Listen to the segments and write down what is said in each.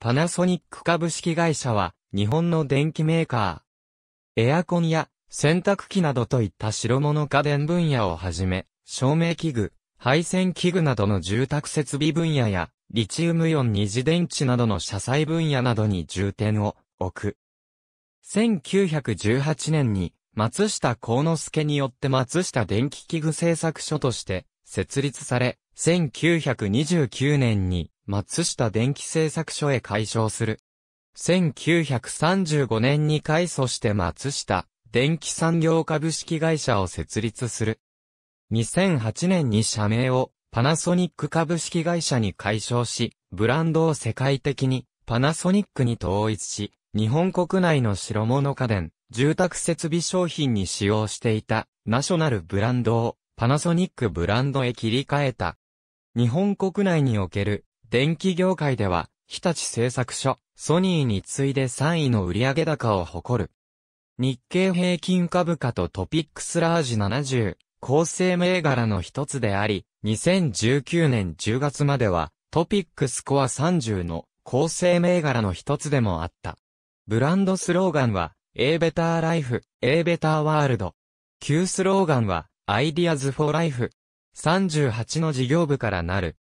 パナソニック株式会社は、日本の電機メーカー。エアコンや洗濯機などといった白物家電分野をはじめ、照明器具、配線器具などの住宅設備分野や、リチウムイオン二次電池などの車載分野などに重点を置く。1918年に、松下幸之助によって松下電気器具製作所として設立され、1929年に松下電気製作所へ解消する。1935年に改祖して松下電気産業株式会社を設立する。2008年に社名をパナソニック株式会社に解消し、ブランドを世界的にパナソニックに統一し、日本国内の白物家電、住宅設備商品に使用していたナショナルブランドをパナソニックブランドへ切り替えた。日本国内における電気業界では、日立製作所、ソニーに次いで3位の売上高を誇る。日経平均株価とトピックスラージ70、構成銘柄の一つであり、2019年10月までは、トピックスコア30の構成銘柄の一つでもあった。ブランドスローガンは、A Better Life, A Better World。旧スローガンは、Ideas for Life。38の事業部からなる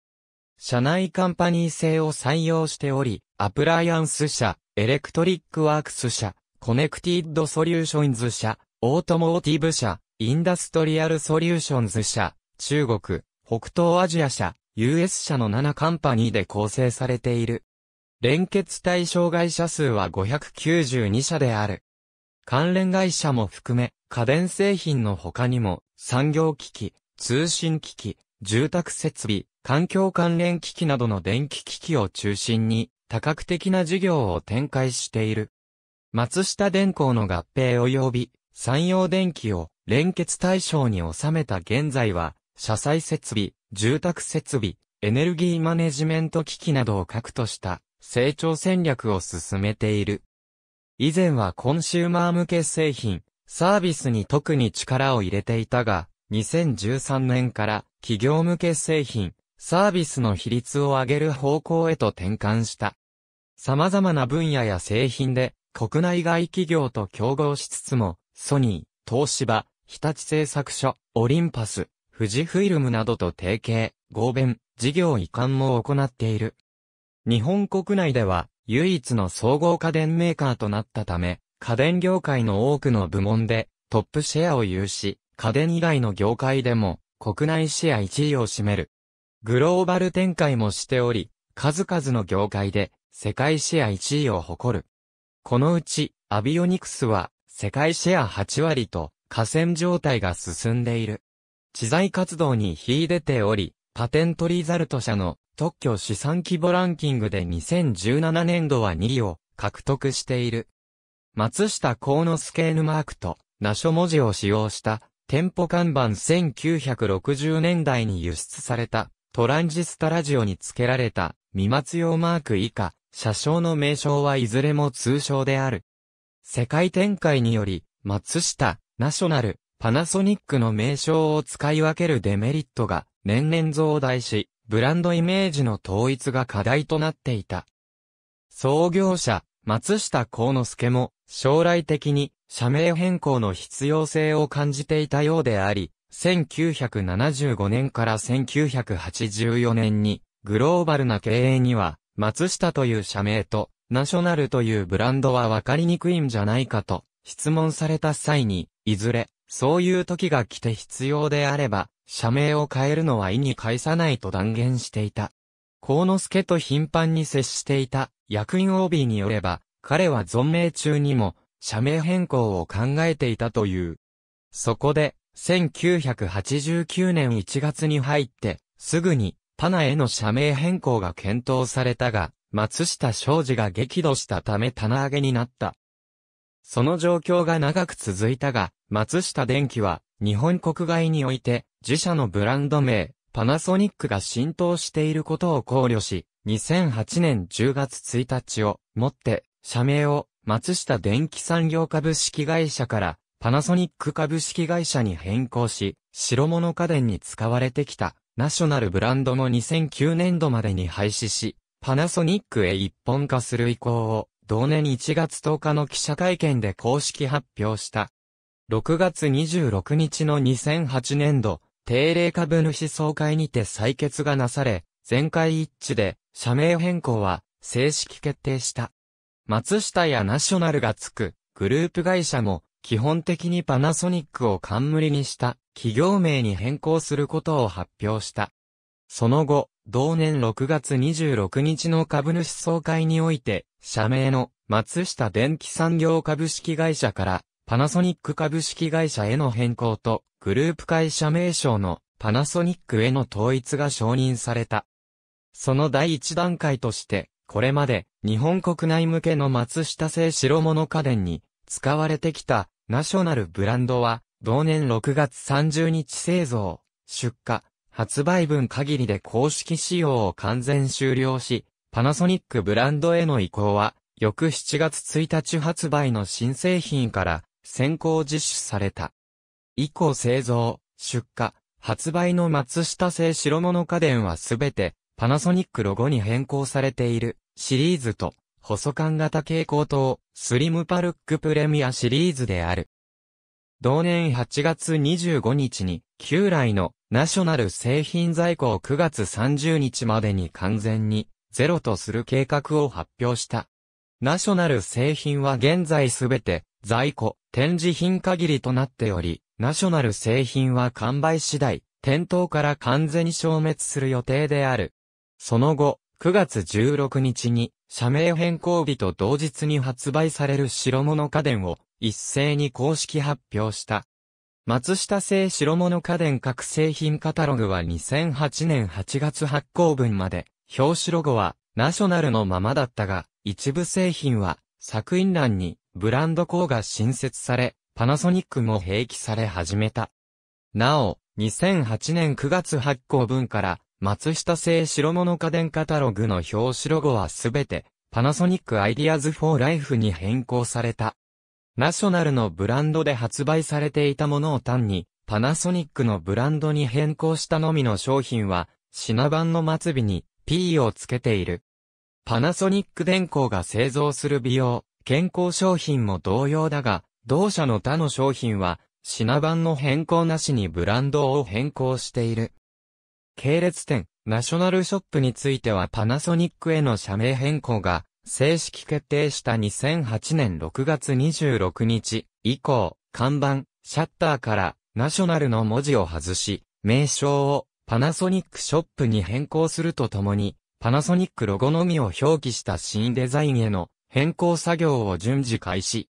社内カンパニー制を採用しており、アプライアンス社、エレクトリックワークス社、コネクティッドソリューションズ社、オートモーティブ社、インダストリアルソリューションズ社、中国、北東アジア社、US 社の7カンパニーで構成されている。連結対象会社数は592社である。関連会社も含め、家電製品の他にも、産業機器、通信機器、住宅設備、環境関連機器などの電気機器を中心に多角的な事業を展開している。松下電工の合併及び山陽電機を連結対象に収めた現在は、車載設備、住宅設備、エネルギーマネジメント機器などを核とした成長戦略を進めている。以前はコンシューマー向け製品、サービスに特に力を入れていたが、2013年から企業向け製品、サービスの比率を上げる方向へと転換した。様々な分野や製品で国内外企業と競合しつつも、ソニー、東芝、日立製作所、オリンパス、富士フイルムなどと提携、合弁、事業移管も行っている。日本国内では唯一の総合家電メーカーとなったため、家電業界の多くの部門でトップシェアを有し、家電以外の業界でも国内シェア1位を占める。グローバル展開もしており、数々の業界で世界シェア1位を誇る。このうち、アビオニクスは世界シェア8割と、河川状態が進んでいる。知財活動に秀でており、パテントリザルト社の特許資産規模ランキングで2017年度は2位を獲得している。松下幸之助 N マークとナショ文字を使用した店舗看板1960年代に輸出されたトランジスタラジオに付けられた、未末用マーク以下、車掌の名称はいずれも通称である。世界展開により、松下、ナショナル、パナソニックの名称を使い分けるデメリットが年々増大し、ブランドイメージの統一が課題となっていた。創業者、松下幸之助も、将来的に、社名変更の必要性を感じていたようであり、1975年から1984年に、グローバルな経営には、松下という社名と、ナショナルというブランドはわかりにくいんじゃないかと、質問された際に、いずれ、そういう時が来て必要であれば、社名を変えるのは意に介さないと断言していた。河之助と頻繁に接していた役員 OB によれば、彼は存命中にも社名変更を考えていたという。そこで、1989年1月に入って、すぐに、パナへの社名変更が検討されたが、松下商事が激怒したため棚上げになった。その状況が長く続いたが、松下電機は、日本国外において、自社のブランド名、パナソニックが浸透していることを考慮し、2008年10月1日をもって、社名を松下電機産業株式会社からパナソニック株式会社に変更し、白物家電に使われてきた、ナショナルブランドも2009年度までに廃止し、パナソニックへ一本化する意向を、同年1月10日の記者会見で公式発表した。6月26日の2008年度、定例株主総会にて採決がなされ、全会一致で、社名変更は、正式決定した。松下やナショナルがつく、グループ会社も、基本的にパナソニックを冠にした企業名に変更することを発表した。その後、同年6月26日の株主総会において、社名の松下電機産業株式会社からパナソニック株式会社への変更と、グループ会社名称のパナソニックへの統一が承認された。その第一段階として、これまで日本国内向けの松下製白物家電に使われてきたナショナルブランドは、同年6月30日製造、出荷、発売分限りで公式仕様を完全終了し、パナソニックブランドへの移行は、翌7月1日発売の新製品から先行実施された。以降製造、出荷、発売の松下製白物家電はすべてパナソニックロゴに変更されているシリーズと細管型蛍光灯、スリムパルックプレミアシリーズである。同年8月25日に、旧来のナショナル製品在庫を9月30日までに完全にゼロとする計画を発表した。ナショナル製品は現在すべて在庫、展示品限りとなっており、ナショナル製品は完売次第、店頭から完全に消滅する予定である。その後、9月16日に、社名変更日と同日に発売される白物家電を一斉に公式発表した。松下製白物家電各製品カタログは2008年8月発行分まで、表紙ロゴはナショナルのままだったが、一部製品は作品欄にブランド項が新設され、パナソニックも併記され始めた。なお、2008年9月発行分から松下製白物家電カタログの表紙ロゴはすべて、パナソニックアイディアズフォーライフに変更された。ナショナルのブランドで発売されていたものを単に、パナソニックのブランドに変更したのみの商品は、品番の末尾に P をつけている。パナソニック電工が製造する美容、健康商品も同様だが、同社の他の商品は、品番の変更なしにブランドを変更している。系列店、ナショナルショップについてはパナソニックへの社名変更が正式決定した2008年6月26日以降、看板、シャッターからナショナルの文字を外し、名称をパナソニックショップに変更するとともに、パナソニックロゴのみを表記した新デザインへの変更作業を順次開始。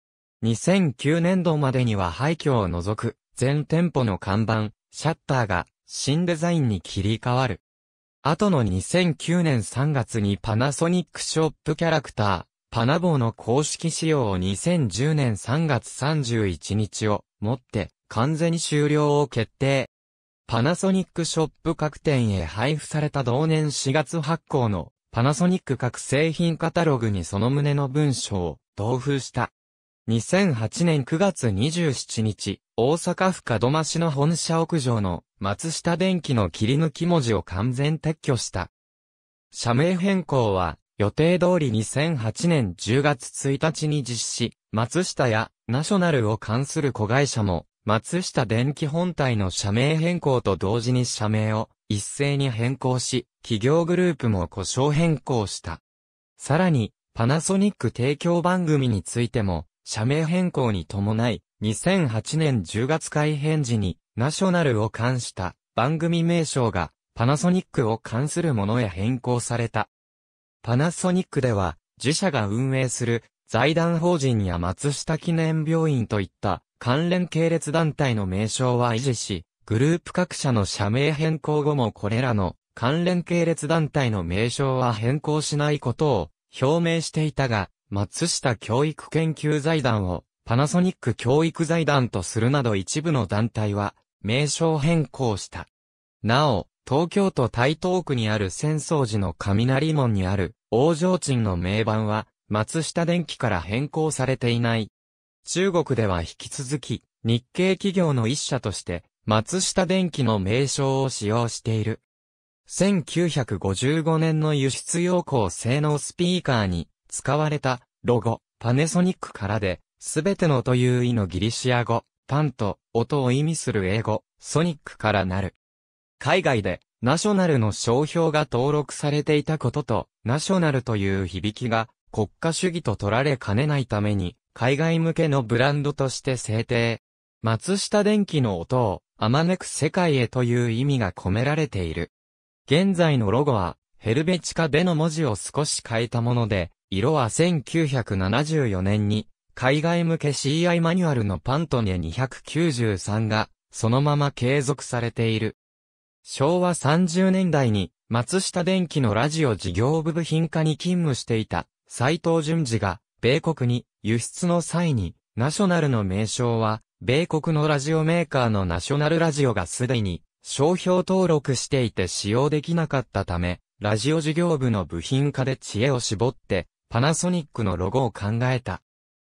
2009年度までには廃墟を除く全店舗の看板、シャッターが新デザインに切り替わる。後の2009年3月にパナソニックショップキャラクター、パナボーの公式仕様を2010年3月31日をもって完全に終了を決定。パナソニックショップ各店へ配布された同年4月発行のパナソニック各製品カタログにその旨の文章を同封した2008年9月27日、大阪府門真市の本社屋上の松下電機の切り抜き文字を完全撤去した。社名変更は予定通り2008年10月1日に実施、松下やナショナルを関する子会社も、松下電機本体の社名変更と同時に社名を一斉に変更し、企業グループも故障変更した。さらに、パナソニック提供番組についても、社名変更に伴い、2008年10月改編時に、ナショナルを冠した番組名称が、パナソニックを冠するものへ変更された。パナソニックでは、自社が運営する財団法人や松下記念病院といった関連系列団体の名称は維持し、グループ各社の社名変更後もこれらの関連系列団体の名称は変更しないことを表明していたが、松下教育研究財団をパナソニック教育財団とするなど一部の団体は名称変更した。なお、東京都台東区にある戦争時の雷門にある王城鎮の名板は松下電機から変更されていない。中国では引き続き日系企業の一社として松下電機の名称を使用している。1955年の輸出要項性能スピーカーに使われたロゴ、パネソニックからで、すべてのという意のギリシア語、パンと音を意味する英語、ソニックからなる。海外でナショナルの商標が登録されていたことと、ナショナルという響きが国家主義と取られかねないために、海外向けのブランドとして制定。松下電器の音を、あまねく世界へという意味が込められている。現在のロゴは、ヘルベチカでの文字を少し変えたもので、色は1974年に、海外向け CI マニュアルのパントネ293が、そのまま継続されている。昭和30年代に、松下電機のラジオ事業部部品化に勤務していた、斎藤淳二が、米国に輸出の際に、ナショナルの名称は、米国のラジオメーカーのナショナルラジオがすでに、商標登録していて使用できなかったため、ラジオ事業部の部品化で知恵を絞って、パナソニックのロゴを考えた。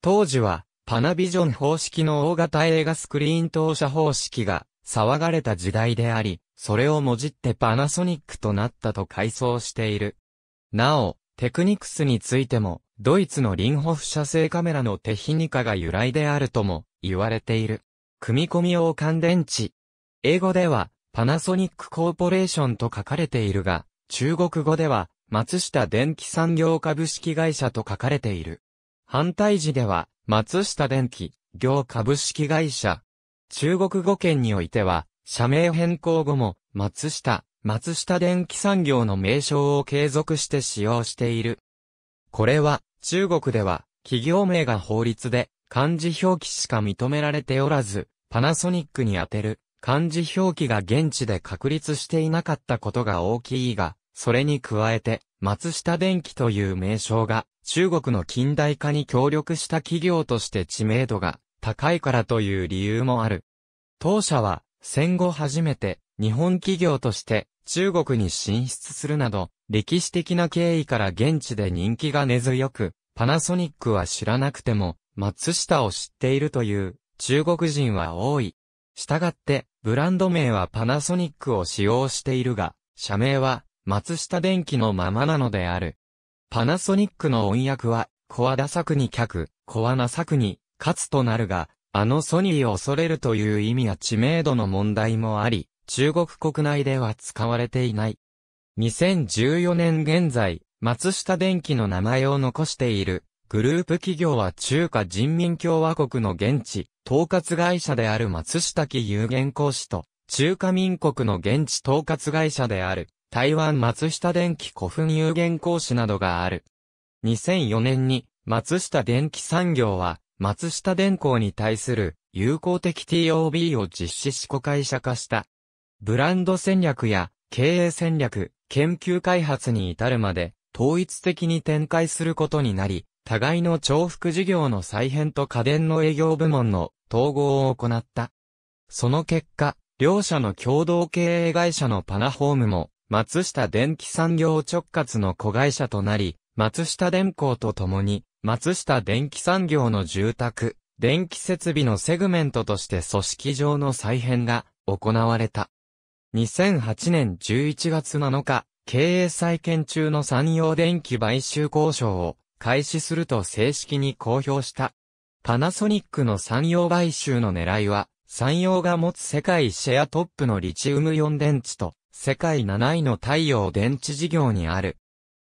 当時は、パナビジョン方式の大型映画スクリーン投射方式が騒がれた時代であり、それをもじってパナソニックとなったと回想している。なお、テクニクスについても、ドイツのリンホフ社製カメラのテヒニカが由来であるとも言われている。組み込み王冠電池。英語では、パナソニックコーポレーションと書かれているが、中国語では、松下電気産業株式会社と書かれている。反対時では、松下電気業株式会社。中国語圏においては、社名変更後も、松下、松下電気産業の名称を継続して使用している。これは、中国では、企業名が法律で、漢字表記しか認められておらず、パナソニックに当てる、漢字表記が現地で確立していなかったことが大きいが、それに加えて、松下電機という名称が、中国の近代化に協力した企業として知名度が高いからという理由もある。当社は、戦後初めて、日本企業として中国に進出するなど、歴史的な経緯から現地で人気が根強く、パナソニックは知らなくても、松下を知っているという中国人は多い。したがって、ブランド名はパナソニックを使用しているが、社名は松下電器のままなのである。パナソニックの音訳は、コアダクに客、コアナクに、勝つとなるが、あのソニーを恐れるという意味や知名度の問題もあり、中国国内では使われていない。2014年現在、松下電器の名前を残している、グループ企業は中華人民共和国の現地、統括会社である松下記有限公司と、中華民国の現地統括会社である台湾松下電器古墳有限講師などがある。2004年に松下電器産業は松下電工に対する有効的 TOB を実施し子会社化した。ブランド戦略や経営戦略、研究開発に至るまで統一的に展開することになり、互いの重複事業の再編と家電の営業部門の統合を行った。その結果、両社の共同経営会社のパナホームも松下電機産業直轄の子会社となり、松下電工と共に、松下電機産業の住宅、電気設備のセグメントとして組織上の再編が行われた。2008年11月7日、経営再建中の産業電気買収交渉を開始すると正式に公表した。パナソニックの産業買収の狙いは、山陽が持つ世界シェアトップのリチウム4電池と、世界7位の太陽電池事業にある。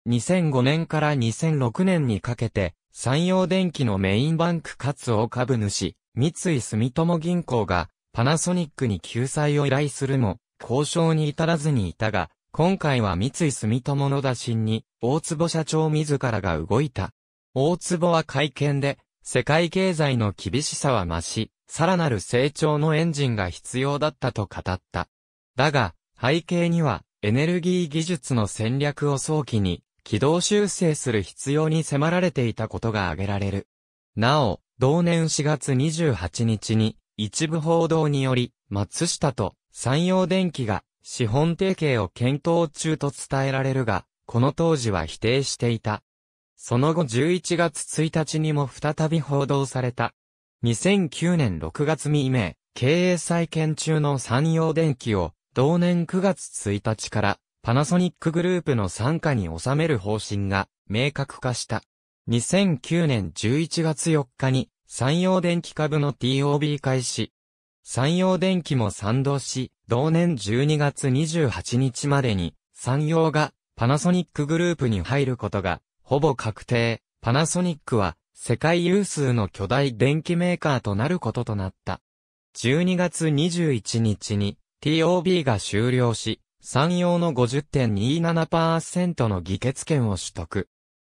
2005年から2006年にかけて、山陽電機のメインバンクかつ大株主、三井住友銀行が、パナソニックに救済を依頼するも、交渉に至らずにいたが、今回は三井住友の打診に、大坪社長自らが動いた。大坪は会見で、世界経済の厳しさは増し、さらなる成長のエンジンが必要だったと語った。だが、背景には、エネルギー技術の戦略を早期に、軌道修正する必要に迫られていたことが挙げられる。なお、同年4月28日に、一部報道により、松下と山陽電機が資本提携を検討中と伝えられるが、この当時は否定していた。その後11月1日にも再び報道された2009年6月未明、経営再建中の山陽電機を、同年9月1日から、パナソニックグループの参加に収める方針が、明確化した。2009年11月4日に、山陽電機株の TOB 開始。山陽電機も賛同し、同年12月28日までに、山陽がパナソニックグループに入ることが、ほぼ確定。パナソニックは、世界有数の巨大電機メーカーとなることとなった。12月21日に TOB が終了し、産用の50.27%の議決権を取得。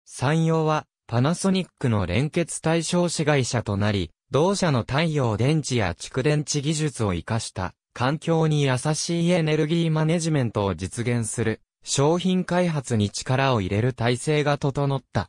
産用はパナソニックの連結対象子会社となり、同社の太陽電池や蓄電池技術を活かした環境に優しいエネルギーマネジメントを実現する商品開発に力を入れる体制が整った。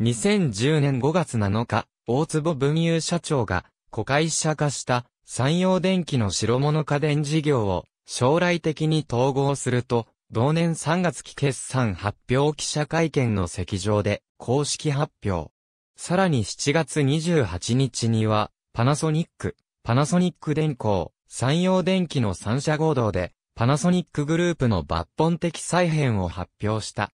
2010年5月7日、大坪文雄社長が、子会社化した山陽電機の白物家電事業を将来的に統合すると、同年3月期決算発表記者会見の席上で公式発表。さらに7月28日には、パナソニック、パナソニック電工、山陽電機の3社合同で、パナソニックグループの抜本的再編を発表した。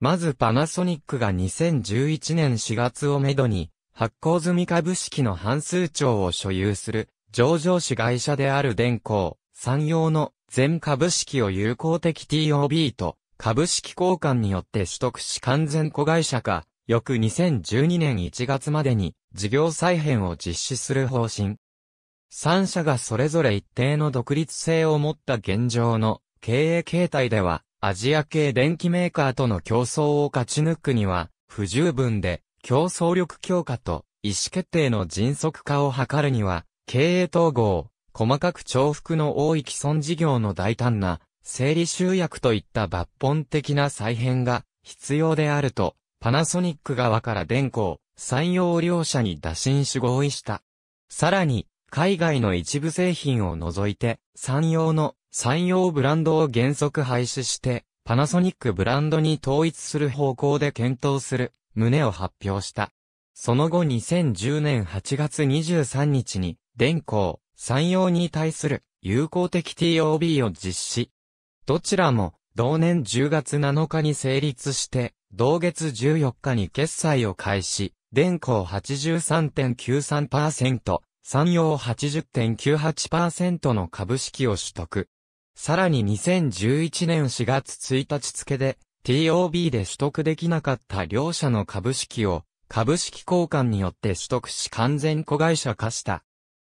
まずパナソニックが2011年4月をめどに、発行済み株式の半数超を所有する、上場市会社である電工、産業の全株式を有効的 TOB と株式交換によって取得し完全子会社化、翌2012年1月までに事業再編を実施する方針。3社がそれぞれ一定の独立性を持った現状の経営形態では、アジア系電機メーカーとの競争を勝ち抜くには、不十分で、競争力強化と、意思決定の迅速化を図るには、経営統合、細かく重複の多い既存事業の大胆な、整理集約といった抜本的な再編が必要であると、パナソニック側から電工、産業両社に打診し合意した。さらに、海外の一部製品を除いて、産業の産業ブランドを原則廃止して、パナソニックブランドに統一する方向で検討する、旨を発表した。その後2010年8月23日に、電工、産業に対する有効的 TOB を実施。どちらも、同年10月7日に成立して、同月14日に決済を開始、電工83.93%、産業80.98%の株式を取得。さらに2011年4月1日付で、TOB で取得できなかった両社の株式を、株式交換によって取得し完全子会社化した。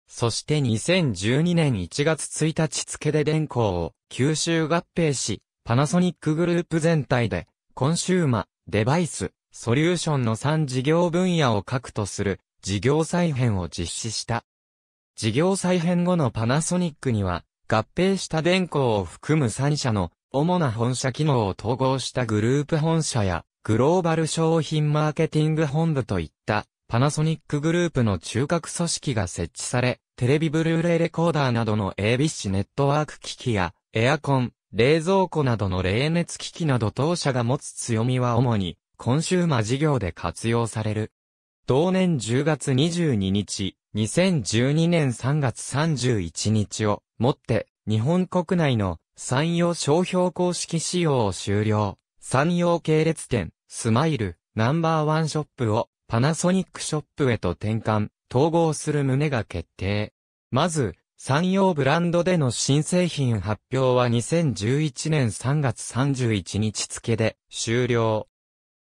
そして2012年1月1日付で電工を吸収合併し、パナソニックグループ全体で、コンシューマ、デバイス、ソリューションの3事業分野を核とする事業再編を実施した。事業再編後のパナソニックには、合併した電工を含む3社の主な本社機能を統合したグループ本社やグローバル商品マーケティング本部といったパナソニックグループの中核組織が設置され、テレビブルーレイレコーダーなどの ABC ネットワーク機器やエアコン、冷蔵庫などの冷熱機器など当社が持つ強みは主にコンシューマ事業で活用される。同年10月22日、2012年3月31日をもって、日本国内の産業商標公式仕様を終了。産業系列店、スマイル、ナンバーワンショップをパナソニックショップへと転換、統合する旨が決定。まず、産業ブランドでの新製品発表は2011年3月31日付で終了。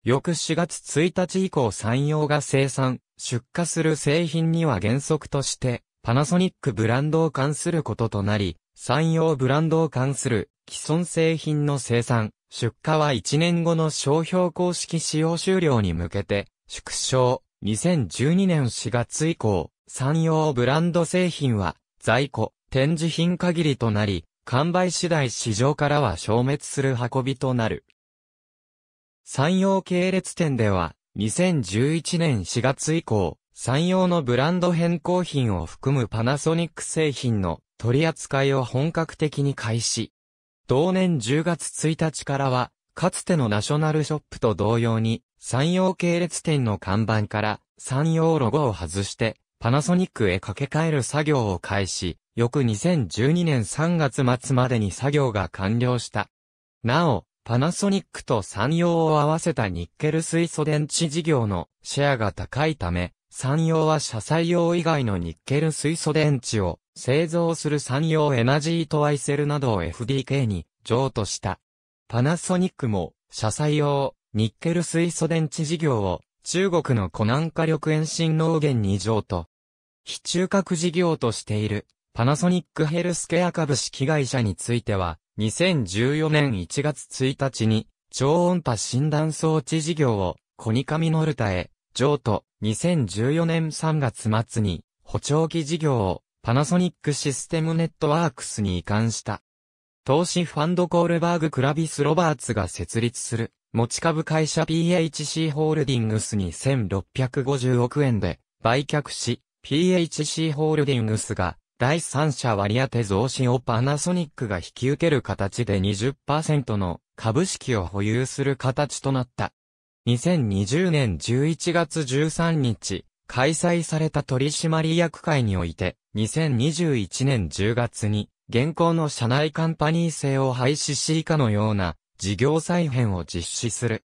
翌4月1日以降産業が生産、出荷する製品には原則としてパナソニックブランドを関することとなり、山陽ブランドを関する既存製品の生産、出荷は1年後の商標公式使用終了に向けて、縮小、2012年4月以降、山陽ブランド製品は、在庫、展示品限りとなり、完売次第市場からは消滅する運びとなる。山陽系列店では、2011年4月以降、産陽のブランド変更品を含むパナソニック製品の取り扱いを本格的に開始。同年10月1日からは、かつてのナショナルショップと同様に、産業系列店の看板から産業ロゴを外して、パナソニックへ掛け替える作業を開始、翌2012年3月末までに作業が完了した。なお、パナソニックと産業を合わせたニッケル水素電池事業のシェアが高いため、産業は車載用以外のニッケル水素電池を製造する産業エナジートワイセルなどを FDK に譲渡した。パナソニックも車載用ニッケル水素電池事業を中国の湖南火力遠心農源に譲渡。非中核事業としているパナソニックヘルスケア株式会社については2014年1月1日に超音波診断装置事業をコニカミノルタへ譲渡、2014年3月末に、補聴器事業をパナソニックシステムネットワークスに移管した。投資ファンドコールバーグ・クラビス・ロバーツが設立する持ち株会社 PHC ホールディングスに1650億円で売却し、PHC ホールディングスが第三者割当増資をパナソニックが引き受ける形で20%の株式を保有する形となった。2020年11月13日、開催された取締役会において、2021年10月に、現行の社内カンパニー制を廃止し以下のような、事業再編を実施する。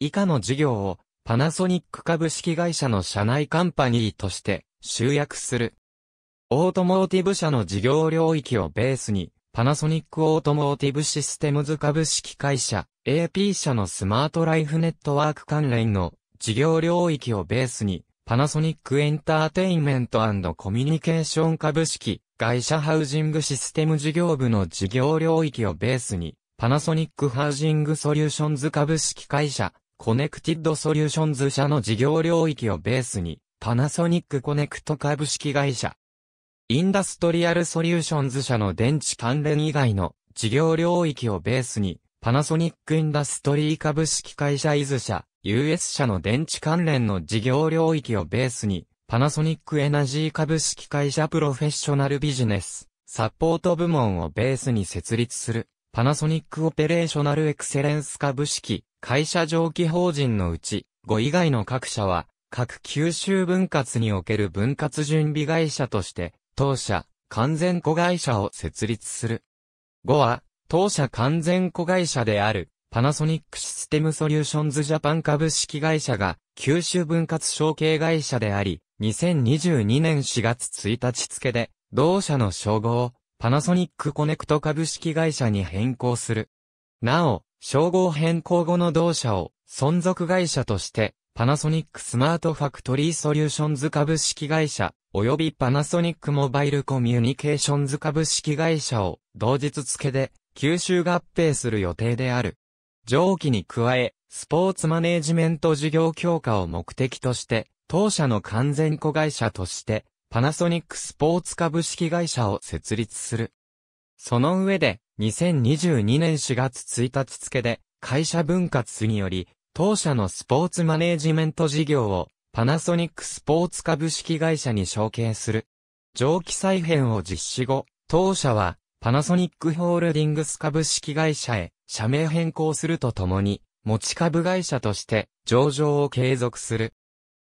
以下の事業を、パナソニック株式会社の社内カンパニーとして、集約する。オートモーティブ社の事業領域をベースに、パナソニックオートモーティブシステムズ株式会社、AP 社のスマートライフネットワーク関連の事業領域をベースに、パナソニックエンターテインメントコミュニケーション株式会社ハウジングシステム事業部の事業領域をベースに、パナソニックハウジングソリューションズ株式会社、コネクティッドソリューションズ社の事業領域をベースに、パナソニックコネクト株式会社、インダストリアルソリューションズ社の電池関連以外の事業領域をベースに、パナソニックインダストリー株式会社伊豆社、US 社の電池関連の事業領域をベースに、パナソニックエナジー株式会社プロフェッショナルビジネス、サポート部門をベースに設立する、パナソニックオペレーショナルエクセレンス株式、会社上記法人のうち、5以外の各社は、各九州分割における分割準備会社として、当社、完全子会社を設立する。5は、当社完全子会社である、パナソニックシステムソリューションズジャパン株式会社が、九州分割承継会社であり、2022年4月1日付で、同社の称号を、パナソニックコネクト株式会社に変更する。なお、称号変更後の同社を、存続会社として、パナソニックスマートファクトリーソリューションズ株式会社、及びパナソニックモバイルコミュニケーションズ株式会社を、同日付で、吸収合併する予定である。上記に加え、スポーツマネージメント事業強化を目的として、当社の完全子会社として、パナソニックスポーツ株式会社を設立する。その上で、2022年4月1日付で、会社分割により、当社のスポーツマネージメント事業を、パナソニックスポーツ株式会社に承継する。上記再編を実施後、当社は、パナソニックホールディングス株式会社へ社名変更するとともに、持ち株会社として上場を継続する。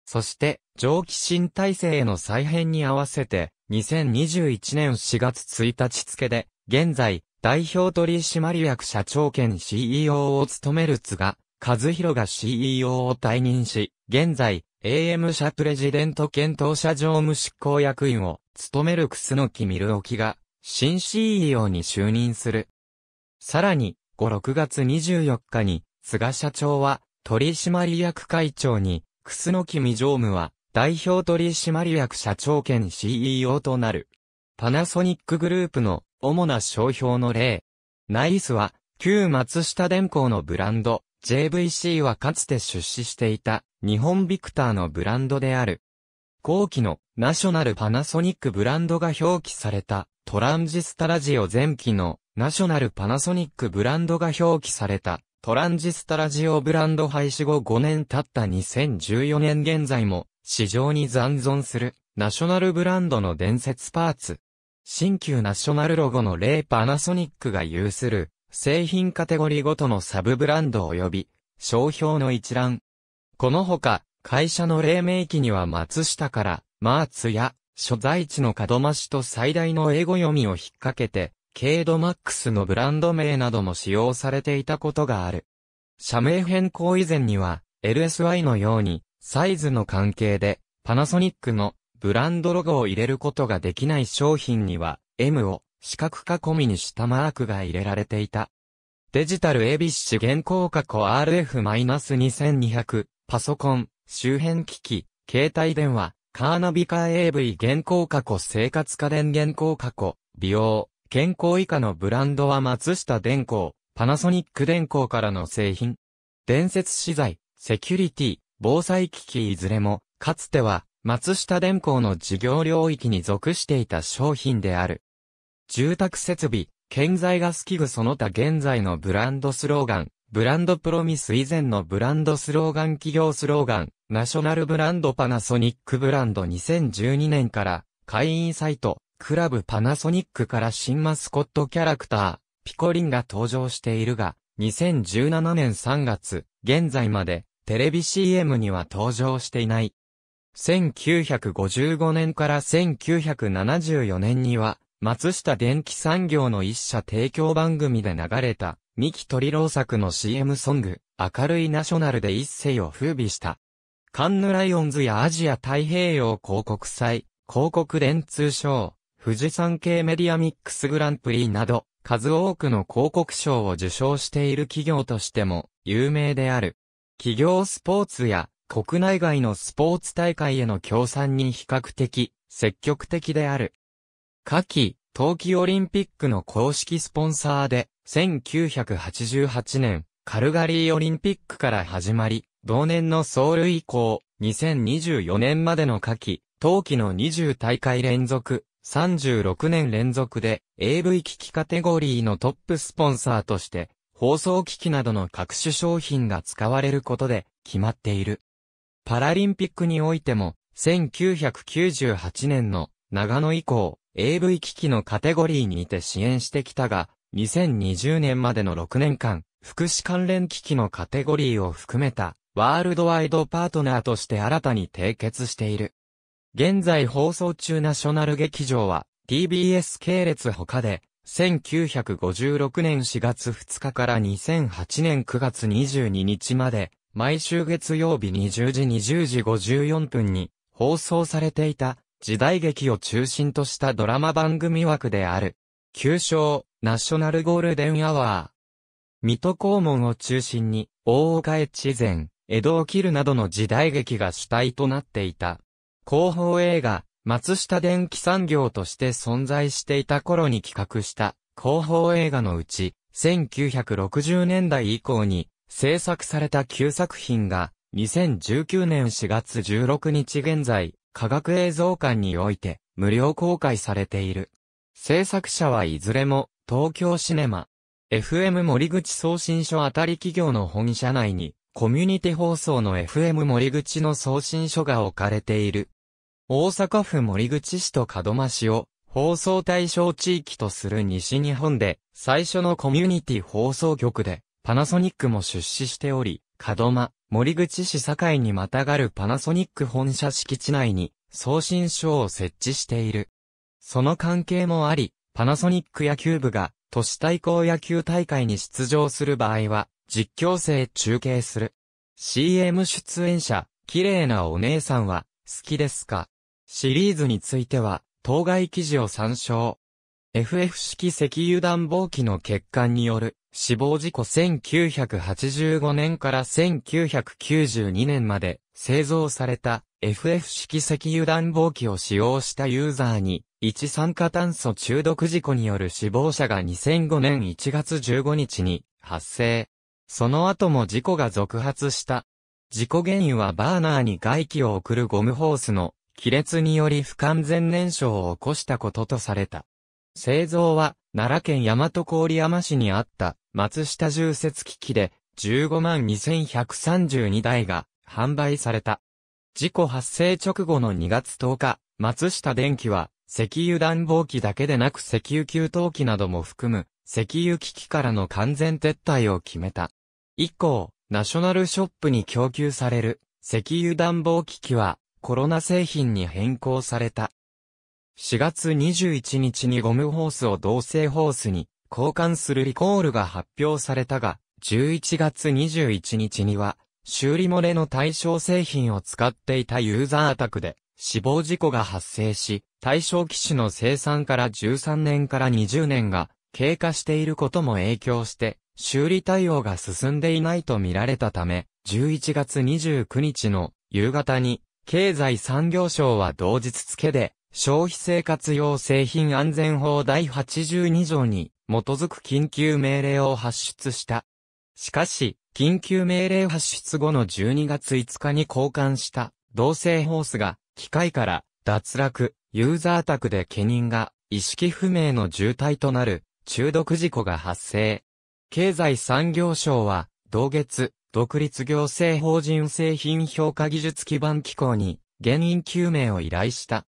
そして、上期新体制への再編に合わせて、2021年4月1日付で、現在、代表取締役社長兼 CEO を務める津賀、和弘が CEO を退任し、現在、AM 社プレジデント兼当社常務執行役員を務める楠木ミルオキが新 CEO に就任する。さらに、5、6月24日に、菅社長は、取締役会長に、楠木美常務は、代表取締役社長兼 CEO となる。パナソニックグループの主な商標の例。ナイスは、旧松下電工のブランド、JVC はかつて出資していた日本ビクターのブランドである。後期のナショナルパナソニックブランドが表記されたトランジスタラジオ前期のナショナルパナソニックブランドが表記されたトランジスタラジオブランド廃止後5年経った2014年現在も市場に残存するナショナルブランドの伝説パーツ。新旧ナショナルロゴの例パナソニックが有する製品カテゴリーごとのサブブランド及び商標の一覧。このほか会社の黎明期には松下からマーツや所在地の門増しと最大の英語読みを引っ掛けて、ケイドマックスのブランド名なども使用されていたことがある。社名変更以前には、LSY のように、サイズの関係で、パナソニックのブランドロゴを入れることができない商品には、M を四角囲みにしたマークが入れられていた。デジタルエビッシュ現行過去 RF-2200、パソコン、周辺機器、携帯電話、カーナビカー AV 現行過去生活家電現行過去、美容、健康以下のブランドは松下電工、パナソニック電工からの製品。伝説資材、セキュリティ、防災機器いずれも、かつては、松下電工の事業領域に属していた商品である。住宅設備、建材ガス器具その他現在のブランドスローガン、ブランドプロミス以前のブランドスローガン企業スローガン、ナショナルブランドパナソニックブランド2012年から、会員サイト、クラブパナソニックから新マスコットキャラクター、ピコリンが登場しているが、2017年3月、現在まで、テレビ CM には登場していない。1955年から1974年には、松下電気産業の一社提供番組で流れた、三木ロ郎作の CM ソング、明るいナショナルで一世を風靡した。カンヌライオンズやアジア太平洋広告祭、広告電通賞、富士山系メディアミックスグランプリなど、数多くの広告賞を受賞している企業としても有名である。企業スポーツや国内外のスポーツ大会への協賛に比較的積極的である。夏季、冬季オリンピックの公式スポンサーで、1988年、カルガリーオリンピックから始まり、同年のソウル以降、2024年までの夏季、冬季の20大会連続、36年連続で AV 機器カテゴリーのトップスポンサーとして、放送機器などの各種商品が使われることで決まっている。パラリンピックにおいても、1998年の長野以降、AV 機器のカテゴリーにて支援してきたが、2020年までの6年間、福祉関連機器のカテゴリーを含めた、ワールドワイドパートナーとして新たに締結している。現在放送中ナショナル劇場は、TBS 系列他で、1956年4月2日から2008年9月22日まで、毎週月曜日20時20時54分に放送されていた時代劇を中心としたドラマ番組枠である。旧称、ナショナルゴールデンアワー。水戸黄門を中心に、大岡越前、江戸を切るなどの時代劇が主体となっていた。広報映画、松下電気産業として存在していた頃に企画した広報映画のうち、1960年代以降に制作された9作品が、2019年4月16日現在、科学映像館において無料公開されている。制作者はいずれも東京シネマ、FM 森口送信所あたり企業の本社内に、コミュニティ放送の FM 森口の送信所が置かれている。大阪府森口市と門真市を放送対象地域とする西日本で最初のコミュニティ放送局でパナソニックも出資しており、門真、森口市境にまたがるパナソニック本社敷地内に送信所を設置している。その関係もあり、パナソニック野球部が都市対抗野球大会に出場する場合は、実況生中継する。CM 出演者、綺麗なお姉さんは、好きですかシリーズについては、当該記事を参照。FF 式石油暖房機の欠陥による死亡事故1985年から1992年まで製造された FF 式石油暖房機を使用したユーザーに、一酸化炭素中毒事故による死亡者が2005年1月15日に発生。その後も事故が続発した。事故原因はバーナーに外気を送るゴムホースの亀裂により不完全燃焼を起こしたこととされた。製造は奈良県大和郡山市にあった松下重設機器で15万2132台が販売された。事故発生直後の2月10日、松下電機は、石油暖房機だけでなく石油給湯器なども含む、石油機器からの完全撤退を決めた。以降、ナショナルショップに供給される、石油暖房機器は、コロナ製品に変更された。4月21日にゴムホースを同性ホースに交換するリコールが発表されたが、11月21日には修理漏れの対象製品を使っていたユーザー宅で死亡事故が発生し、対象機種の生産から13年から20年が経過していることも影響して、修理対応が進んでいないと見られたため、11月29日の夕方に、経済産業省は同日付で、消費生活用製品安全法第82条に基づく緊急命令を発出した。しかし、緊急命令発出後の12月5日に交換した、同性ホースが、機械から、脱落、ユーザー宅で家人が、意識不明の重体となる、中毒事故が発生。経済産業省は、同月、独立行政法人製品評価技術基盤機構に、原因究明を依頼した。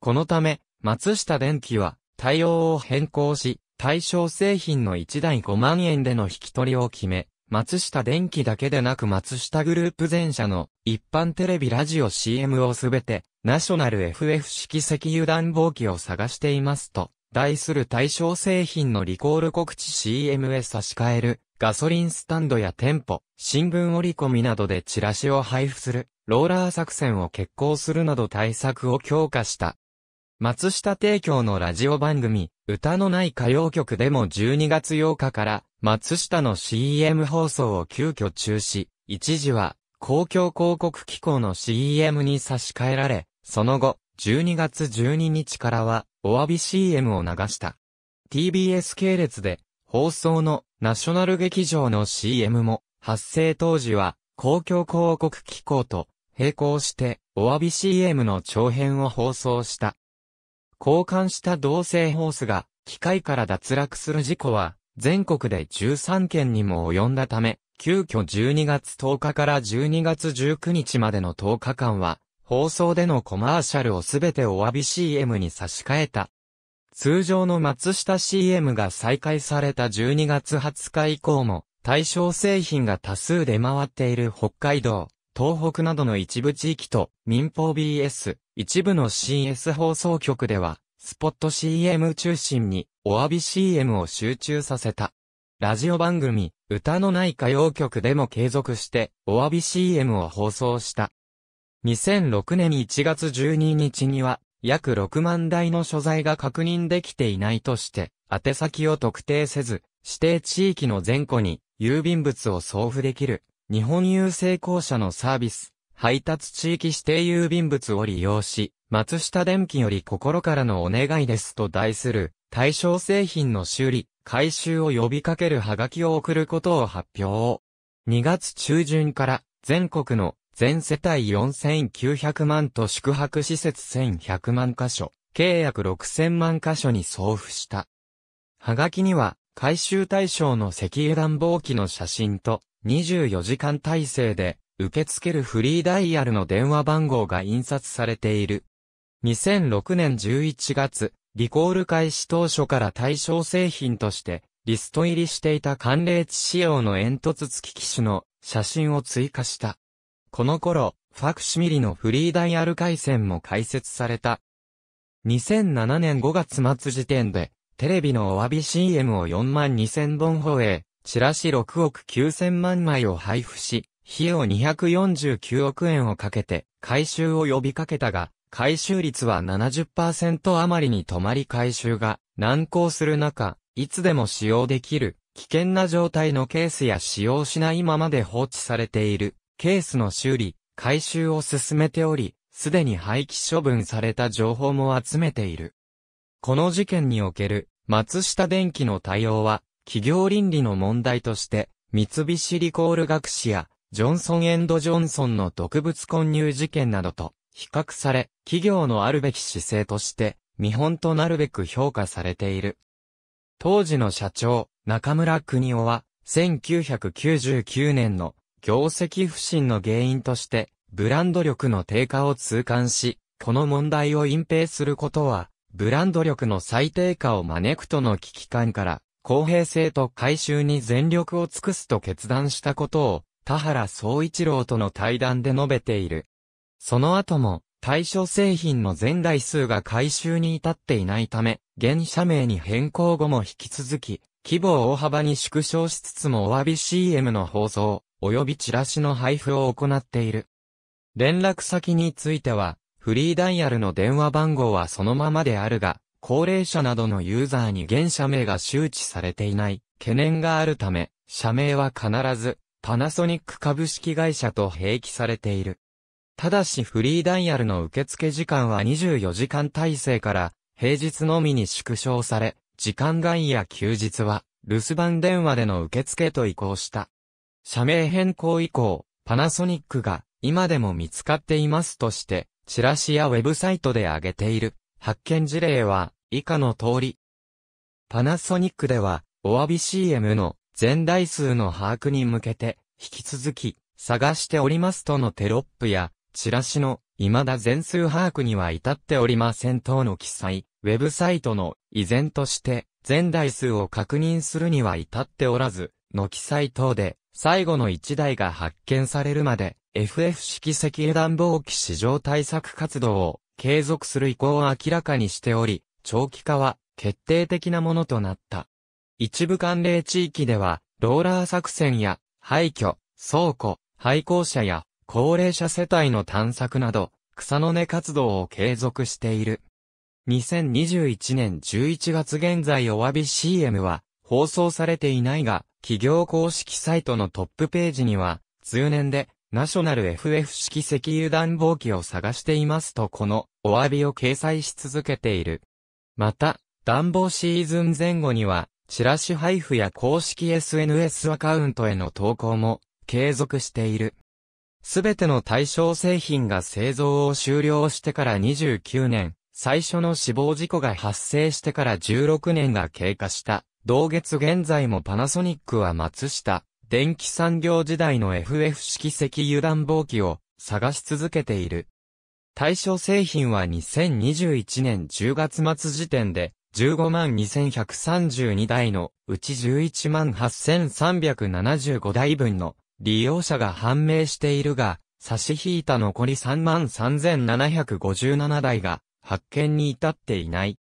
このため、松下電機は、対応を変更し、対象製品の1台5万円での引き取りを決め、松下電機だけでなく松下グループ全社の一般テレビラジオ CM をすべてナショナル FF 式石油暖房機を探していますと題する対象製品のリコール告知 CM へ差し替えるガソリンスタンドや店舗、新聞折り込みなどでチラシを配布するローラー作戦を決行するなど対策を強化した松下提供のラジオ番組、歌のない歌謡曲でも12月8日から松下の CM 放送を急遽中止、一時は公共広告機構の CM に差し替えられ、その後、12月12日からは、お詫び CM を流した。TBS 系列で、放送のナショナル劇場の CM も、発生当時は、公共広告機構と、並行して、お詫び CM の長編を放送した。交換した同性ホースが機械から脱落する事故は全国で13件にも及んだため、急遽12月10日から12月19日までの10日間は、放送でのコマーシャルをすべてお詫び CM に差し替えた。通常の松下 CM が再開された12月20日以降も、対象製品が多数出回っている北海道、東北などの一部地域と民放 BS、一部の CS 放送局では、スポット CM 中心に、お詫び CM を集中させた。ラジオ番組、歌のない歌謡曲でも継続して、お詫び CM を放送した。2006年1月12日には、約6万台の所在が確認できていないとして、宛先を特定せず、指定地域の前後に、郵便物を送付できる、日本郵政公社のサービス、配達地域指定郵便物を利用し、松下電機より心からのお願いですと題する、対象製品の修理、回収を呼びかけるハガキを送ることを発表。2月中旬から全国の全世帯4900万と宿泊施設1100万箇所、契約6000万箇所に送付した。ハガキには回収対象の石油暖房機の写真と24時間体制で受け付けるフリーダイヤルの電話番号が印刷されている。2006年11月、リコール開始当初から対象製品として、リスト入りしていた寒冷地仕様の煙突付き機種の写真を追加した。この頃、ファクシミリのフリーダイヤル回線も開設された。2007年5月末時点で、テレビのお詫び CM を4万2000本放映、チラシ6億9000万枚を配布し、費用249億円をかけて回収を呼びかけたが、回収率は70%余りに止まり回収が難航する中、いつでも使用できる危険な状態のケースや使用しないままで放置されているケースの修理、回収を進めており、すでに廃棄処分された情報も集めている。この事件における松下電機の対応は企業倫理の問題として三菱リコール学士やジョンソン・エンド・ジョンソンの毒物混入事件などと比較され、企業のあるべき姿勢として、見本となるべく評価されている。当時の社長、中村邦夫は、1999年の業績不振の原因として、ブランド力の低下を痛感し、この問題を隠蔽することは、ブランド力の最低下を招くとの危機感から、公平性と回収に全力を尽くすと決断したことを田原総一郎との対談で述べている。その後も、対象製品の全台数が回収に至っていないため、現社名に変更後も引き続き、規模を大幅に縮小しつつもお詫び CM の放送、及びチラシの配布を行っている。連絡先については、フリーダイヤルの電話番号はそのままであるが、高齢者などのユーザーに現社名が周知されていない懸念があるため、社名は必ずパナソニック株式会社と併記されている。ただしフリーダイヤルの受付時間は24時間体制から平日のみに縮小され、時間外や休日は留守番電話での受付と移行した。社名変更以降、パナソニックが今でも見つかっていますとして、チラシやウェブサイトで挙げている発見事例は以下の通り。パナソニックではお詫び CM の全台数の把握に向けて、引き続き、探しておりますとのテロップや、チラシの、未だ全数把握には至っておりません等の記載、ウェブサイトの、依然として、全台数を確認するには至っておらず、の記載等で、最後の1台が発見されるまで、FF 式石油暖房機市場対策活動を、継続する意向を明らかにしており、長期化は、決定的なものとなった。一部寒冷地域では、ローラー作戦や、廃墟、倉庫、廃校舎や、高齢者世帯の探索など、草の根活動を継続している。2021年11月現在お詫び CM は放送されていないが、企業公式サイトのトップページには、通年でナショナル FF 式石油暖房機を探していますとこのお詫びを掲載し続けている。また、暖房シーズン前後には、チラシ配布や公式 SNS アカウントへの投稿も継続している。すべての対象製品が製造を終了してから29年、最初の死亡事故が発生してから16年が経過した。同月現在もパナソニックは松下、電気産業時代の FF 式石油暖房機を探し続けている。対象製品は2021年10月末時点で15万2132台のうち11万8375台分の利用者が判明しているが、差し引いた残り3万3757台が発見に至っていない。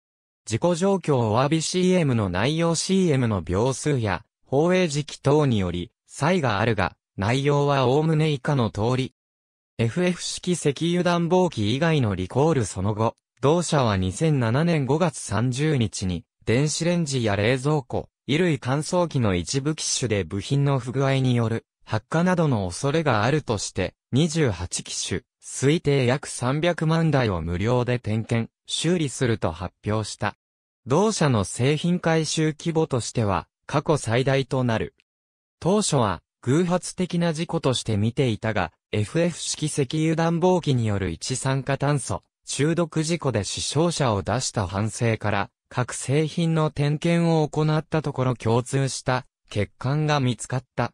事故状況お詫び CM の内容 CM の秒数や放映時期等により差異があるが、内容はおおむね以下の通り。FF 式石油暖房機以外のリコールその後、同社は2007年5月30日に、電子レンジや冷蔵庫、衣類乾燥機の一部機種で部品の不具合による発火などの恐れがあるとして、28機種、推定約300万台を無料で点検、修理すると発表した。同社の製品回収規模としては、過去最大となる。当初は、偶発的な事故として見ていたが、FF 式石油暖房機による一酸化炭素、中毒事故で死傷者を出した反省から、各製品の点検を行ったところ共通した欠陥が見つかった。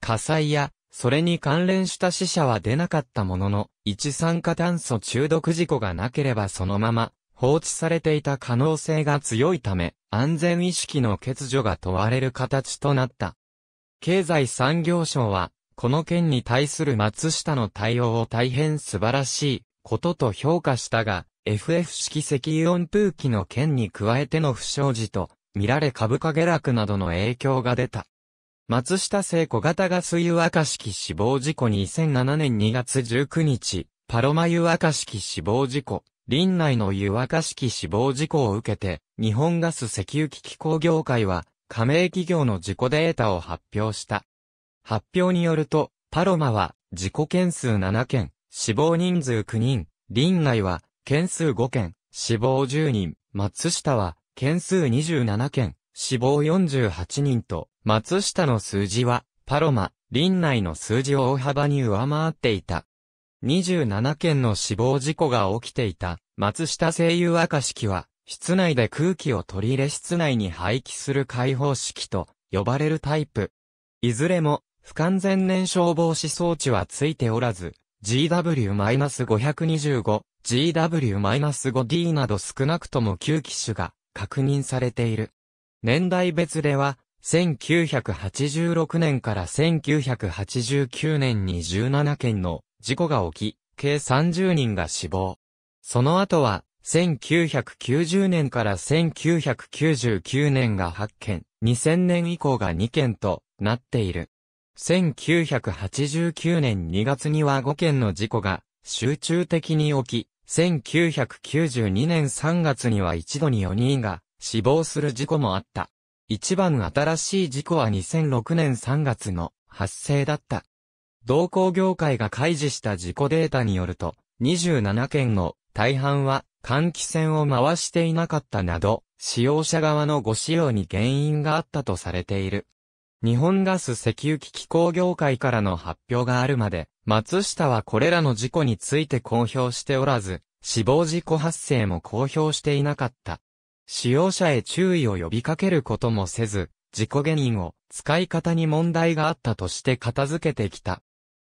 火災や、それに関連した死者は出なかったものの、一酸化炭素中毒事故がなければそのまま放置されていた可能性が強いため、安全意識の欠如が問われる形となった。経済産業省は、この件に対する松下の対応を大変素晴らしいことと評価したが、FF 式石油温風機の件に加えての不祥事と、見られ株価下落などの影響が出た。松下聖小型ガス油赤式死亡事故2007年2月19日、パロマ油赤式死亡事故、林内の湯赤式死亡事故を受けて、日本ガス石油機器工業会は、加盟企業の事故データを発表した。発表によると、パロマは、事故件数7件、死亡人数9人、林内は、件数5件、死亡10人、松下は、件数27件、死亡48人と、松下の数字は、パロマ、林内の数字を大幅に上回っていた。27件の死亡事故が起きていた、松下声優明式は、室内で空気を取り入れ室内に排気する開放式と呼ばれるタイプ。いずれも不完全燃焼防止装置はついておらず、GW-525、GW-5D など少なくとも9機種が確認されている。年代別では、1986年から1989年に17件の事故が起き、計30人が死亡。その後は、1990年から1999年が8件、2000年以降が2件となっている。1989年2月には5件の事故が集中的に起き、1992年3月には一度に4人が死亡する事故もあった。一番新しい事故は2006年3月の発生だった。同行業界が開示した事故データによると、27件の大半は換気扇を回していなかったなど、使用者側のご使用に原因があったとされている。日本ガス石油機機工業会からの発表があるまで、松下はこれらの事故について公表しておらず、死亡事故発生も公表していなかった。使用者へ注意を呼びかけることもせず、事故原因を使い方に問題があったとして片付けてきた。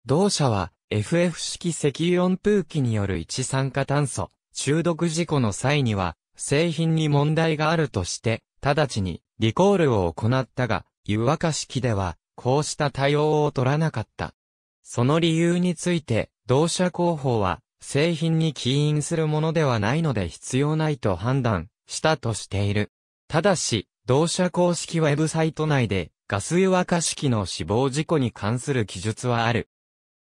同社は FF 式石油温風機による一酸化炭素中毒事故の際には製品に問題があるとして直ちにリコールを行ったが湯沸かし機では、こうした対応を取らなかった。その理由について、同社広報は、製品に起因するものではないので必要ないと判断したとしている。ただし、同社公式ウェブサイト内で、ガス湯沸かし器の死亡事故に関する記述はある。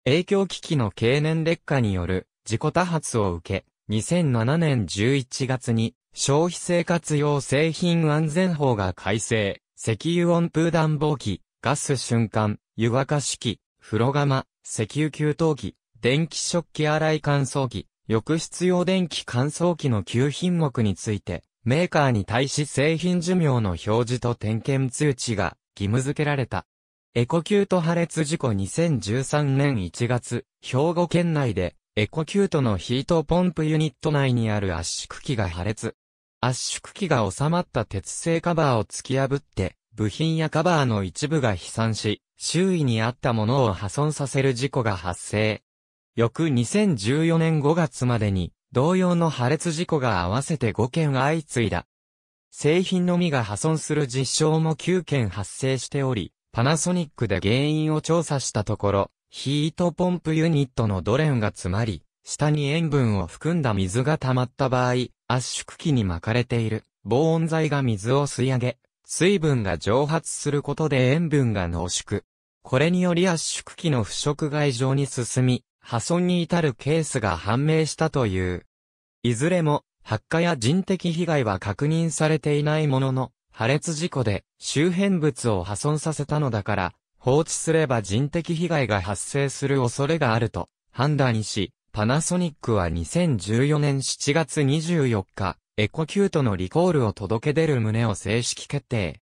影響機器の経年劣化による事故多発を受け、2007年11月に消費生活用製品安全法が改正。石油温風暖房機、ガス瞬間、湯沸かし器、風呂釜、石油給湯器、電気食器洗い乾燥機、浴室用電気乾燥機の9品目について、メーカーに対し製品寿命の表示と点検通知が義務付けられた。エコキュート破裂事故2013年1月、兵庫県内で、エコキュートのヒートポンプユニット内にある圧縮機が破裂。圧縮機が収まった鉄製カバーを突き破って、部品やカバーの一部が飛散し、周囲にあったものを破損させる事故が発生。翌2014年5月までに、同様の破裂事故が合わせて5件相次いだ。製品のみが破損する実証も9件発生しており、パナソニックで原因を調査したところ、ヒートポンプユニットのドレンが詰まり、下に塩分を含んだ水が溜まった場合、圧縮機に巻かれている防音材が水を吸い上げ、水分が蒸発することで塩分が濃縮。これにより圧縮機の腐食が異常に進み、破損に至るケースが判明したという。いずれも、発火や人的被害は確認されていないものの、破裂事故で周辺物を破損させたのだから、放置すれば人的被害が発生する恐れがあると判断し、パナソニックは2014年7月24日、エコキュートのリコールを届け出る旨を正式決定。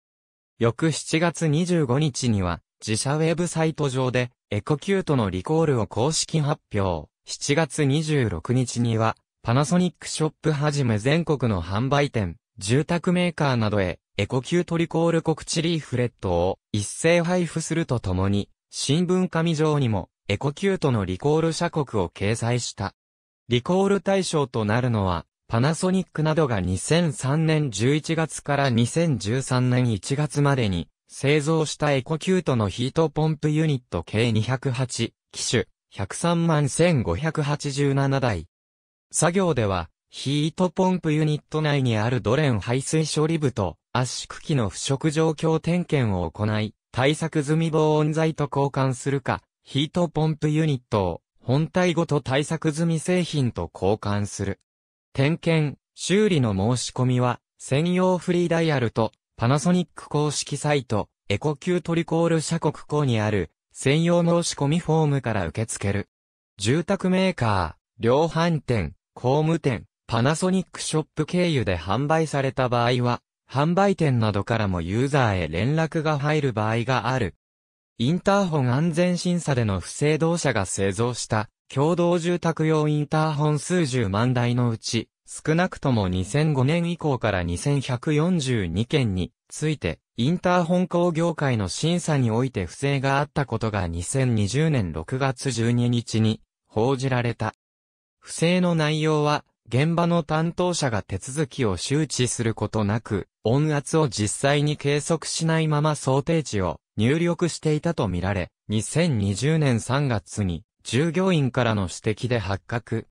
翌7月25日には、自社ウェブサイト上で、エコキュートのリコールを公式発表。7月26日には、パナソニックショップはじめ全国の販売店、住宅メーカーなどへ、エコキュートリコール告知リーフレットを一斉配布するとともに、新聞紙上にも、エコキュートのリコール社国を掲載した。リコール対象となるのは、パナソニックなどが2003年11月から2013年1月までに製造したエコキュートのヒートポンプユニット計208機種103万1587台。作業では、ヒートポンプユニット内にあるドレン排水処理部と圧縮機の腐食状況点検を行い、対策済み防音材と交換するか、ヒートポンプユニットを本体ごと対策済み製品と交換する。点検、修理の申し込みは専用フリーダイヤルとパナソニック公式サイトエコキュートリコール社国庫にある専用申し込みフォームから受け付ける。住宅メーカー、量販店、工務店、パナソニックショップ経由で販売された場合は、販売店などからもユーザーへ連絡が入る場合がある。インターホン安全審査での不正動車が製造した共同住宅用インターホン数十万台のうち、少なくとも2005年以降から2142件について、インターホン工業界の審査において不正があったことが2020年6月12日に報じられた。不正の内容は、現場の担当者が手続きを周知することなく、音圧を実際に計測しないまま想定値を入力していたとみられ、2020年3月に従業員からの指摘で発覚。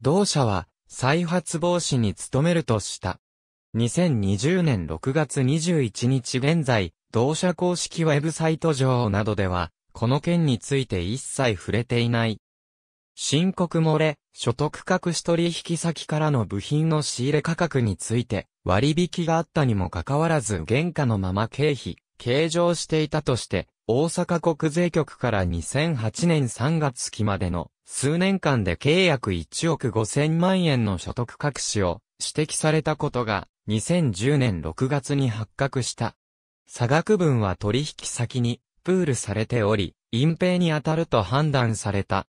同社は再発防止に努めるとした。2020年6月21日現在、同社公式ウェブサイト上などでは、この件について一切触れていない。申告漏れ、所得隠し取引先からの部品の仕入れ価格について割引があったにもかかわらず原価のまま経費、計上していたとして、大阪国税局から2008年3月期までの数年間で契約1億5000万円の所得隠しを指摘されたことが2010年6月に発覚した。差額分は取引先にプールされており、隠蔽に当たると判断された。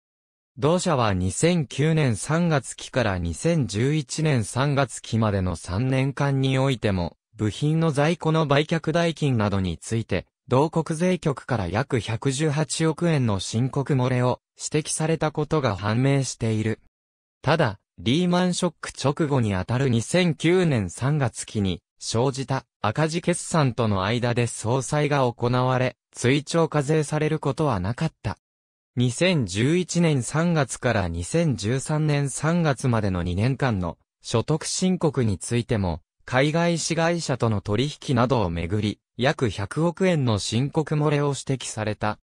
同社は2009年3月期から2011年3月期までの3年間においても、部品の在庫の売却代金などについて、同国税局から約118億円の申告漏れを指摘されたことが判明している。ただ、リーマンショック直後にあたる2009年3月期に生じた赤字決算との間で総裁が行われ、追徴課税されることはなかった。2011年3月から2013年3月までの2年間の所得申告についても海外市会社との取引などをめぐり、約100億円の申告漏れを指摘された。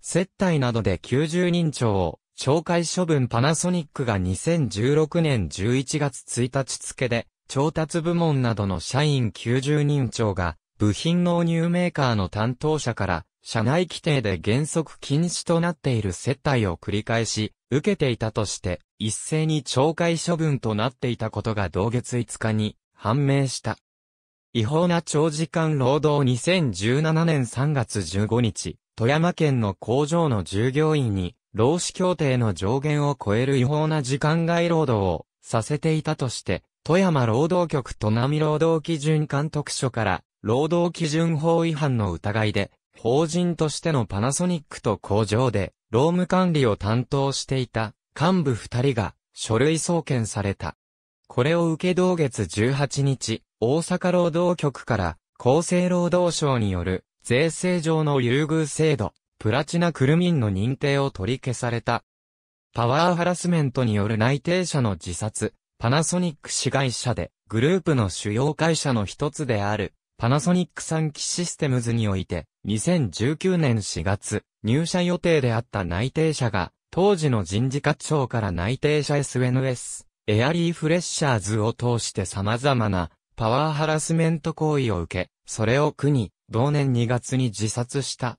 接待などで90人超を、懲戒処分パナソニックが2016年11月1日付で、調達部門などの社員90人超が、部品納入メーカーの担当者から、社内規定で原則禁止となっている接待を繰り返し、受けていたとして、一斉に懲戒処分となっていたことが同月5日に判明した。違法な長時間労働2017年3月15日、富山県の工場の従業員に、労使協定の上限を超える違法な時間外労働をさせていたとして、富山労働局と波労働基準監督署から、労働基準法違反の疑いで、法人としてのパナソニックと工場で、労務管理を担当していた幹部二人が書類送検された。これを受け同月18日、大阪労働局から厚生労働省による税制上の優遇制度、プラチナクルミンの認定を取り消された。パワーハラスメントによる内定者の自殺、パナソニック市会社で、グループの主要会社の一つである、パナソニック産機システムズにおいて、2019年4月、入社予定であった内定者が、当時の人事課長から内定者 SNS、エアリーフレッシャーズを通して様々なパワーハラスメント行為を受け、それを苦に、同年2月に自殺した。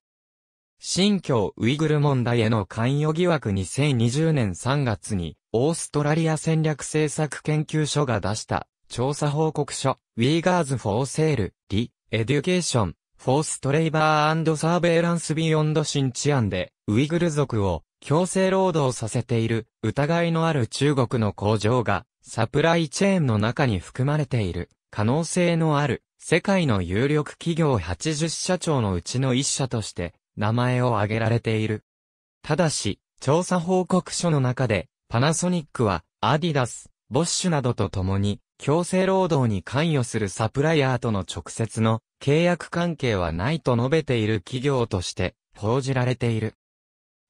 新疆ウイグル問題への関与疑惑2020年3月に、オーストラリア戦略政策研究所が出した調査報告書、ウィーガーズ・フォー・セール・リ・エデュケーション・フォーストレイバーサーベイランス・ビヨンド・新治安で、ウイグル族を強制労働させている疑いのある中国の工場がサプライチェーンの中に含まれている可能性のある世界の有力企業80社長のうちの1社として名前を挙げられている。ただし、調査報告書の中でパナソニックはアディダス、ボッシュなどと共に強制労働に関与するサプライヤーとの直接の契約関係はないと述べている企業として報じられている。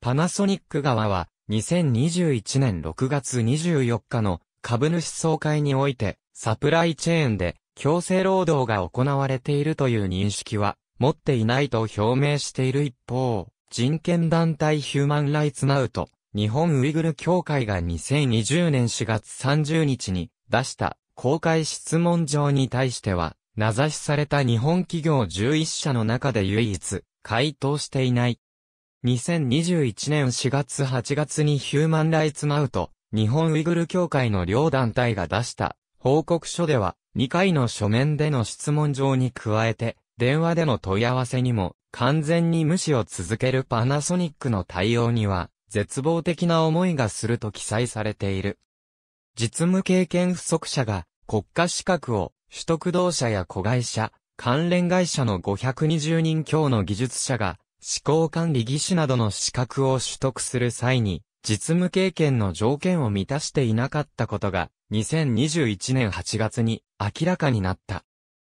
パナソニック側は、2021年6月24日の株主総会において、サプライチェーンで強制労働が行われているという認識は持っていないと表明している一方、人権団体ヒューマンライツナウと日本ウイグル協会が2020年4月30日に出した公開質問状に対しては、名指しされた日本企業11社の中で唯一回答していない2021年4月8月にヒューマンライツマウト、日本ウイグル協会の両団体が出した報告書では、2回の書面での質問状に加えて、電話での問い合わせにも完全に無視を続けるパナソニックの対応には、絶望的な思いがすると記載されている。実務経験不足者が国家資格を取得同社や子会社、関連会社の520人強の技術者が思考管理技師などの資格を取得する際に、実務経験の条件を満たしていなかったことが、2021年8月に明らかになった。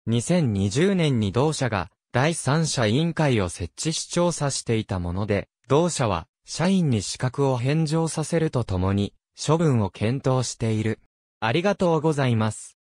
2020年に同社が第三者委員会を設置し調査していたもので、同社は社員に資格を返上させるとともに、処分を検討している。ありがとうございます。